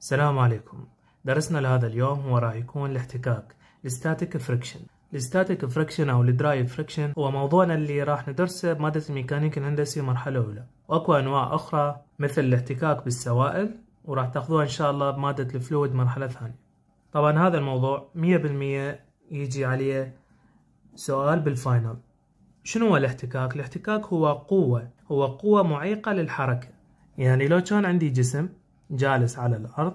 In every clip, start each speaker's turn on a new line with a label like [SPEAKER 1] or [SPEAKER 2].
[SPEAKER 1] السلام عليكم درسنا لهذا اليوم هو راح يكون الاحتكاك الستاتيك فريكشن الستاتيك فريكشن او الدرايف فريكشن هو موضوعنا اللي راح ندرسه بماده الميكانيك الهندسي مرحله اولى واكو انواع اخرى مثل الاحتكاك بالسوائل وراح تاخذوها ان شاء الله بماده الفلويد مرحله ثانيه طبعا هذا الموضوع 100% يجي عليه سؤال بالفاينل شنو هو الاحتكاك الاحتكاك هو قوه هو قوه معيقه للحركه يعني لو كان عندي جسم جالس على الأرض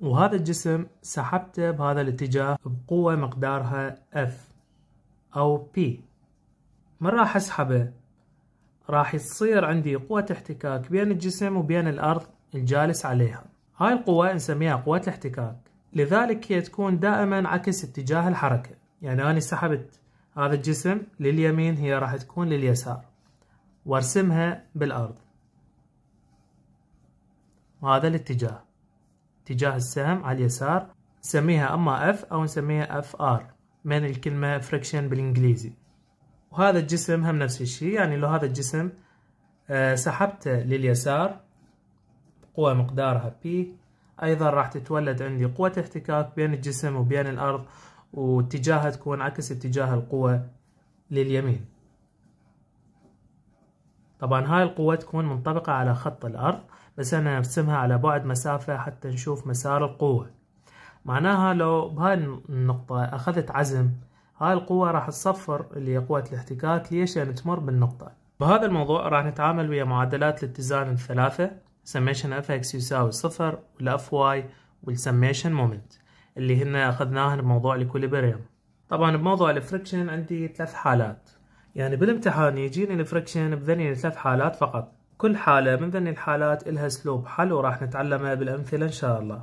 [SPEAKER 1] وهذا الجسم سحبته بهذا الاتجاه بقوة مقدارها F أو P من راح أسحبه راح يصير عندي قوة احتكاك بين الجسم وبين الأرض الجالس عليها هاي القوة نسميها قوة الاحتكاك لذلك هي تكون دائما عكس اتجاه الحركة يعني أنا سحبت هذا الجسم لليمين هي راح تكون لليسار وارسمها بالأرض وهذا الاتجاه اتجاه السهم على اليسار نسميها اما اف او نسميها اف ار من الكلمة فريكشن بالانجليزي وهذا الجسم هم نفس الشيء يعني لو هذا الجسم آه، سحبته لليسار قوة مقدارها بي ايضا راح تتولد عندي قوة احتكاك بين الجسم وبين الارض واتجاهها تكون عكس اتجاه القوة لليمين طبعا هاي القوة تكون منطبقة على خط الارض بس انا نرسمها على بعد مسافة حتى نشوف مسار القوة معناها لو بهاي النقطة اخذت عزم هاي القوة راح تصفر اللي هي قوة الاحتكاك ليش لأن تمر بالنقطة بهذا الموضوع راح نتعامل ويا معادلات الاتزان الثلاثة سميشن اف اكس يساوي صفر والاف واي والسميشن مومنت اللي هن اخذناهن بموضوع الكوليبريم طبعا بموضوع الفريكشن عندي ثلاث حالات يعني بالامتحان يجيني الفريكشن بذني ثلاث حالات فقط كل حالة من ذني الحالات إلها أسلوب حل وراح نتعلمه بالأمثلة إن شاء الله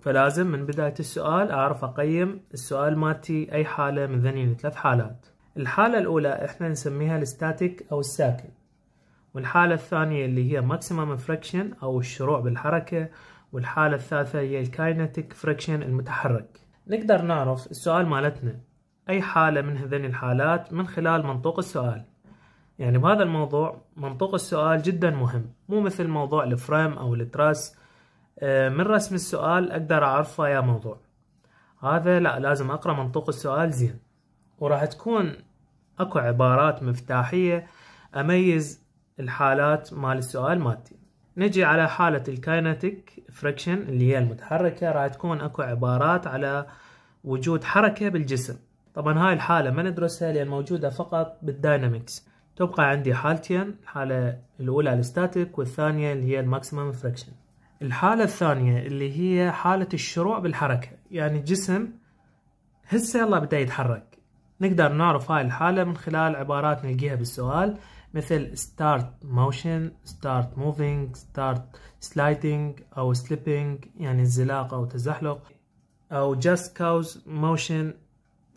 [SPEAKER 1] فلازم من بداية السؤال أعرف أقيم السؤال مالتي أي حالة من ذني الثلاث حالات الحالة الأولى إحنا نسميها الستاتيك أو الساكن والحالة الثانية اللي هي ماكسيمم فريكشن أو الشروع بالحركة والحالة الثالثة هي الكاينتيك فريكشن المتحرك نقدر نعرف السؤال مالتنا أي حالة من هذين الحالات من خلال منطوق السؤال يعني بهذا الموضوع منطوق السؤال جدا مهم مو مثل موضوع الفريم أو التراس آه، من رسم السؤال أقدر أعرفه يا موضوع هذا لا لازم أقرأ منطوق السؤال زين وراح تكون أكو عبارات مفتاحية أميز الحالات مال السؤال مالتي نجي على حالة الكاينتيك فريكشن اللي هي المتحركة راح تكون أكو عبارات على وجود حركة بالجسم طبعا هاي الحالة ما ندرسها لأن موجودة فقط بالداينامكس تبقى عندي حالتين الحالة الأولى الستاتيك والثانية اللي هي الماكسيمم فريكشن الحالة الثانية اللي هي حالة الشروع بالحركة يعني الجسم هسه يلا بدأ يتحرك نقدر نعرف هاي الحالة من خلال عبارات نلقيها بالسؤال مثل start motion, start moving, start sliding أو slipping يعني انزلاق أو تزحلق أو just cause motion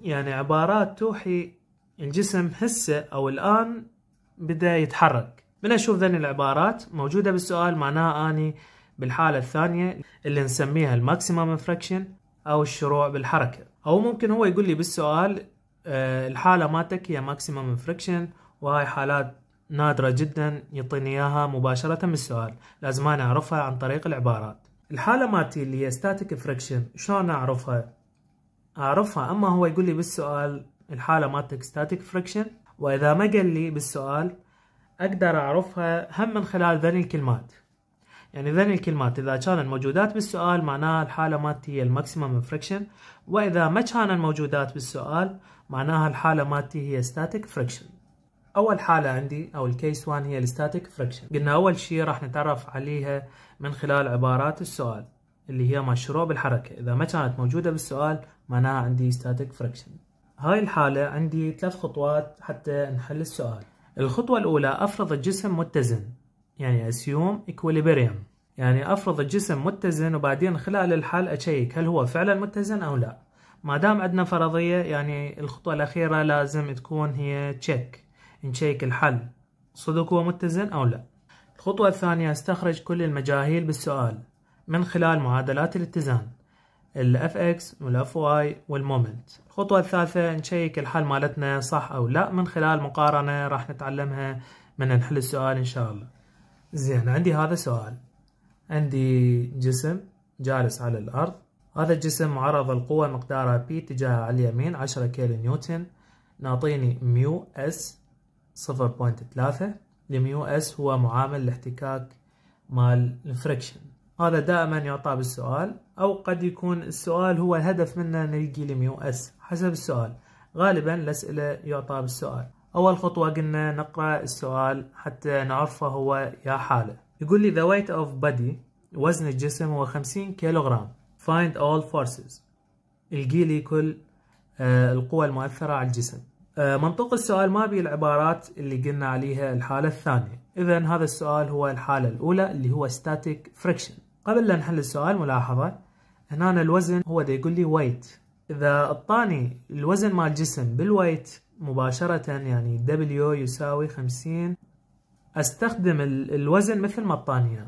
[SPEAKER 1] يعني عبارات توحي الجسم هسه أو الآن بدا يتحرك من اشوف ذني العبارات موجوده بالسؤال معناها اني بالحاله الثانيه اللي نسميها الماكسيمم فريكشن او الشروع بالحركه او ممكن هو يقول لي بالسؤال آه، الحاله مالتك هي ماكسيمم فريكشن وهاي حالات نادرة جدا يعطيني اياها مباشرة بالسؤال لازم انا اعرفها عن طريق العبارات الحالة مالتي اللي هي ستاتيك فريكشن شلون اعرفها اعرفها اما هو يقول لي بالسؤال الحالة مالتك ستاتيك فريكشن وإذا ما قال لي بالسؤال أقدر أعرفها هم من خلال ذني الكلمات يعني ذني الكلمات إذا كانت موجودات بالسؤال معناها الحالة مالتي هي الماكسيمم فريكشن وإذا ما كانت موجودات بالسؤال معناها الحالة مالتي هي ستاتيك فريكشن أول حالة عندي أو الكيس 1 هي الستاتيك فريكشن قلنا أول شيء راح نتعرف عليها من خلال عبارات السؤال اللي هي مشروع بالحركة إذا ما كانت موجودة بالسؤال معناها عندي ستاتيك فريكشن هاي الحالة عندي ثلاث خطوات حتى نحل السؤال الخطوة الأولى أفرض الجسم متزن يعني assume equilibrium يعني أفرض الجسم متزن وبعدين خلال الحل أشيك هل هو فعلا متزن أو لا ما دام عندنا فرضية يعني الخطوة الأخيرة لازم تكون هي check نشيك الحل صدق هو متزن أو لا الخطوة الثانية استخرج كل المجاهيل بالسؤال من خلال معادلات الاتزان الاف اكس والاف واي والمومنت الخطوة الثالثة نشيك الحل مالتنا صح او لا من خلال مقارنة راح نتعلمها من نحل السؤال ان شاء الله زين عندي هذا سؤال عندي جسم جالس على الارض هذا الجسم معرض القوة مقدارها بي تجاهها على اليمين عشرة كيلو نيوتن نعطيني ميو اس صفر بوينت ثلاثة لميو اس هو معامل الاحتكاك مال الفريكشن هذا دائما يعطى بالسؤال أو قد يكون السؤال هو الهدف منه أن يجي لميو أس حسب السؤال غالبا الأسئلة يعطى بالسؤال أول خطوة قلنا نقرأ السؤال حتى نعرفه هو يا حالة يقول لي the weight of body وزن الجسم هو 50 كيلوغرام find all forces القي لي كل آه، القوى المؤثرة على الجسم آه، منطوق السؤال ما بي العبارات اللي قلنا عليها الحالة الثانية إذا هذا السؤال هو الحالة الأولى اللي هو static friction قبل لا نحل السؤال ملاحظة هنا الوزن هو دا يقول لي ويت إذا اعطاني الوزن مال الجسم بالويت مباشرة يعني W يساوي 50 استخدم الوزن مثل ما اعطاني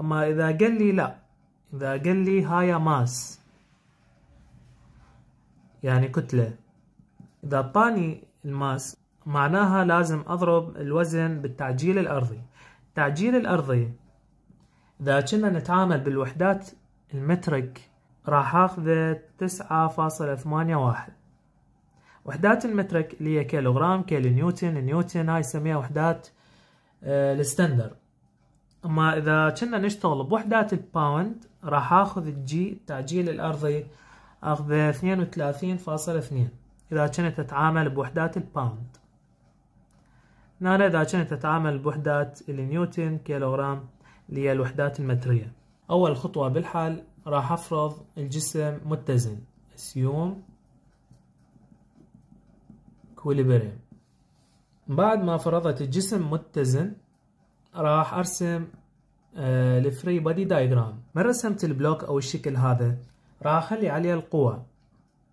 [SPEAKER 1] اما اذا قال لي لا اذا قال لي هاي ماس يعني كتلة اذا اعطاني الماس معناها لازم اضرب الوزن بالتعجيل الارضي التعجيل الارضي إذا كنا نتعامل بالوحدات المترك راح أخذ تسعة فاصلة ثمانية واحد وحدات المترك اللي هي كيلوغرام كيلو نيوتن نيوتن هاي نسميها وحدات آه، الستندر اما اذا كنا نشتغل بوحدات الباوند راح اخذ الجي التعجيل الارضي اخذ 32.2 اذا كنا اتعامل بوحدات الباوند هنا نعم، اذا كنا اتعامل بوحدات النيوتن كيلوغرام للوحدات المترية أول خطوة بالحل راح أفرض الجسم متزن اسيوم كوليبريم بعد ما فرضت الجسم متزن راح أرسم الفري بودي دايجرام من رسمت البلوك أو الشكل هذا راح أخلي عليه القوة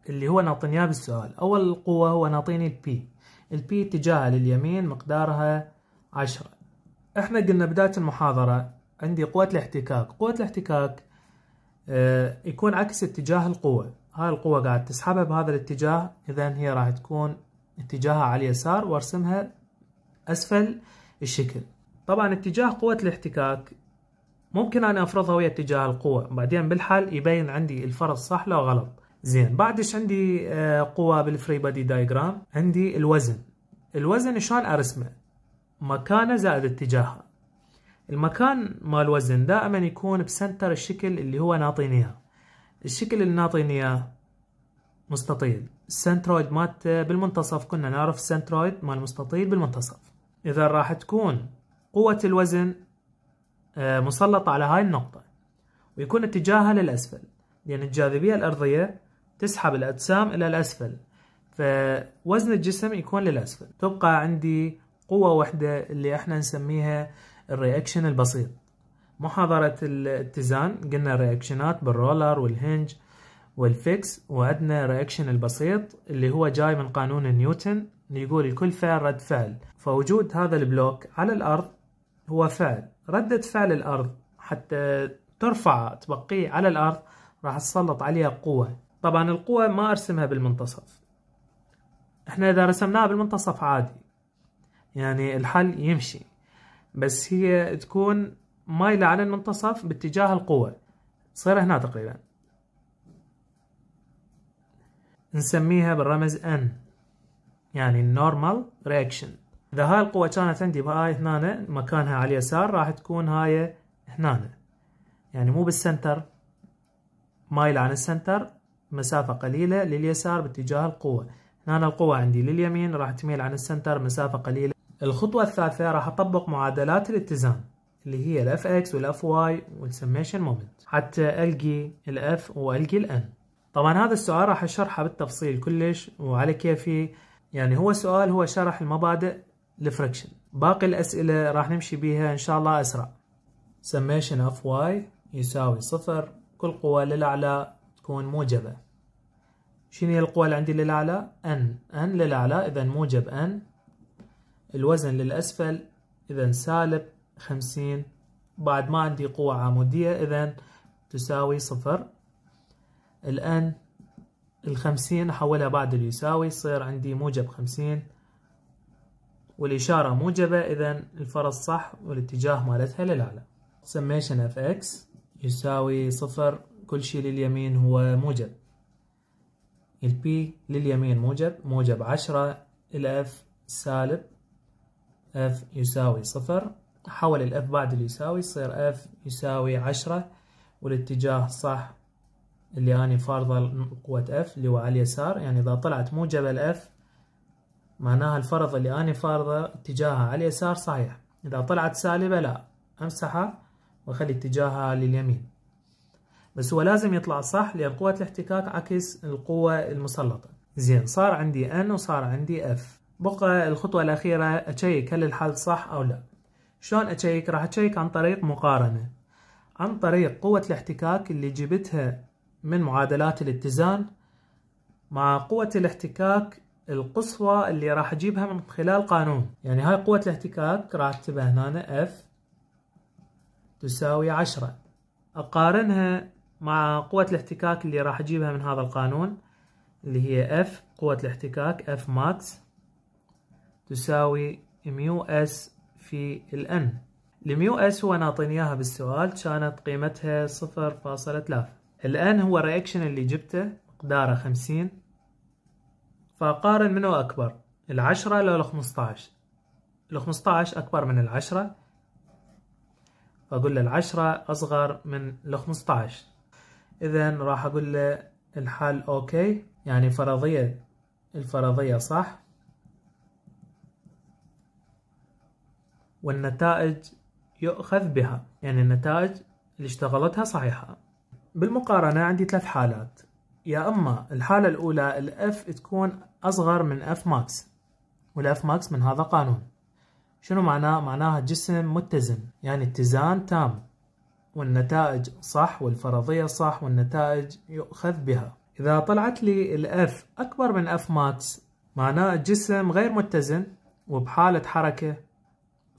[SPEAKER 1] اللي هو نعطيني بالسؤال أول قوة هو ناطيني البي البي اتجاهها لليمين مقدارها عشرة احنا قلنا بداية المحاضرة عندي قوة الاحتكاك قوة الاحتكاك آه، يكون عكس اتجاه القوة هاي القوة قاعد تسحبها بهذا الاتجاه إذا هي راح تكون اتجاهها على اليسار وارسمها أسفل الشكل طبعا اتجاه قوة الاحتكاك ممكن أنا أفرضها ويا اتجاه القوة بعدين بالحل يبين عندي الفرض صح لو غلط زين بعدش عندي آه، قوة بالفري بادي دايجرام عندي الوزن الوزن شلون أرسمه مكانه زائد اتجاهه المكان مال وزن دائما يكون بسنتر الشكل اللي هو ناطين اياه الشكل اللي ناطين اياه مستطيل السنترويد مالته بالمنتصف كنا نعرف السنترويد مال مستطيل بالمنتصف اذا راح تكون قوة الوزن آه، مسلطة على هاي النقطة ويكون اتجاهها للأسفل لأن يعني الجاذبية الأرضية تسحب الأجسام إلى الأسفل فوزن الجسم يكون للأسفل تبقى عندي قوة واحدة اللي احنا نسميها الرياكشن البسيط محاضرة الاتزان قلنا الرياكشنات بالرولر والهنج والفيكس وعندنا الرياكشن البسيط اللي هو جاي من قانون نيوتن يقول الكل فعل رد فعل فوجود هذا البلوك على الأرض هو فعل ردة فعل الأرض حتى ترفع تبقيه على الأرض راح تسلط عليها قوة طبعا القوة ما أرسمها بالمنتصف احنا إذا رسمناها بالمنتصف عادي يعني الحل يمشي بس هي تكون مايلة على المنتصف باتجاه القوة تصير هنا تقريبا نسميها بالرمز N يعني Normal Reaction إذا هاي القوة كانت عندي بهاي هنا مكانها على اليسار راح تكون هاي هنا يعني مو بالسنتر مايلة عن السنتر مسافة قليلة لليسار باتجاه القوة هنا القوة عندي لليمين راح تميل عن السنتر مسافة قليلة الخطوة الثالثة راح أطبق معادلات الاتزان اللي هي الـ fx والـ fy Summation مومنت حتى ألقي الـ f وألقي الـ n طبعا هذا السؤال راح أشرحه بالتفصيل كلش وعلى كيفي يعني هو سؤال هو شرح المبادئ الفريكشن باقي الأسئلة راح نمشي بيها إن شاء الله أسرع summation Fy يساوي صفر كل قوة للأعلى تكون موجبة شنو هي القوة اللي عندي للأعلى؟ n n للأعلى إذا موجب n الوزن للأسفل إذا سالب خمسين بعد ما عندي قوة عمودية إذا تساوي صفر الآن الخمسين أحولها بعد اليساوي يصير عندي موجب خمسين والإشارة موجبة إذا الفرص صح والاتجاه مالتها للأعلى سميشن اف اكس يساوي صفر كل شيء لليمين هو موجب البي لليمين موجب موجب عشرة الاف سالب اف يساوي صفر حول الاف بعد اليساوي يصير اف يساوي عشرة والاتجاه صح اللي أنا فارضة قوة اف اللي هو على اليسار يعني إذا طلعت موجب الاف معناها الفرض اللي أنا فارضة اتجاهها على اليسار صحيح إذا طلعت سالبة لا أمسحها وأخلي اتجاهها لليمين بس هو لازم يطلع صح لأن قوة الاحتكاك عكس القوة المسلطة زين صار عندي N وصار عندي F بقى الخطوة الأخيرة أشيك هل الحل صح أو لا شلون أشيك راح أشيك عن طريق مقارنة عن طريق قوة الاحتكاك اللي جبتها من معادلات الاتزان مع قوة الاحتكاك القصوى اللي راح أجيبها من خلال قانون يعني هاي قوة الاحتكاك راح أكتبها هنا F تساوي عشرة أقارنها مع قوة الاحتكاك اللي راح أجيبها من هذا القانون اللي هي F قوة الاحتكاك F ماكس تساوي ميو اس في الان الميو اس هو ناطيني اياها بالسؤال كانت قيمتها 0.3 الان هو الرياكشن اللي جبته مقداره 50 فقارن منو اكبر العشرة لو الخمسطعش الخمسطعش اكبر من العشرة فاقول له العشرة اصغر من الخمسطعش اذا راح اقول له الحل اوكي يعني فرضية الفرضية صح والنتائج يؤخذ بها يعني النتائج اللي اشتغلتها صحيحة بالمقارنة عندي ثلاث حالات يا اما الحالة الاولى الاف تكون اصغر من اف ماكس والاف ماكس من هذا قانون شنو معناه؟ معناها جسم متزن يعني اتزان تام والنتائج صح والفرضية صح والنتائج يؤخذ بها إذا طلعت لي الأف أكبر من أف ماكس معناه الجسم غير متزن وبحالة حركة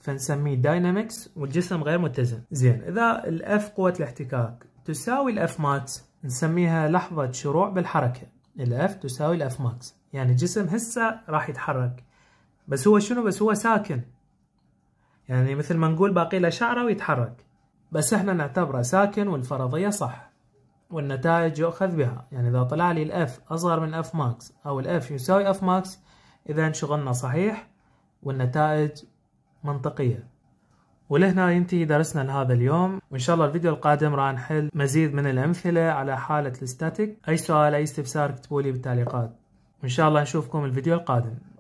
[SPEAKER 1] فنسميه داينامكس والجسم غير متزن زين اذا الاف قوه الاحتكاك تساوي الاف ماكس نسميها لحظه شروع بالحركه الاف تساوي الاف ماكس يعني الجسم هسه راح يتحرك بس هو شنو بس هو ساكن يعني مثل ما نقول باقي له شعره ويتحرك بس احنا نعتبره ساكن والفرضيه صح والنتائج يؤخذ بها يعني اذا طلع لي الاف اصغر من اف ماكس او الاف يساوي اف ماكس اذا شغلنا صحيح والنتائج منطقية ولهنا ينتهي درسنا لهذا اليوم وإن شاء الله الفيديو القادم راح نحل مزيد من الأمثلة على حالة الستاتيك أي سؤال أي استفسار اكتبوا لي بالتعليقات وإن شاء الله نشوفكم الفيديو القادم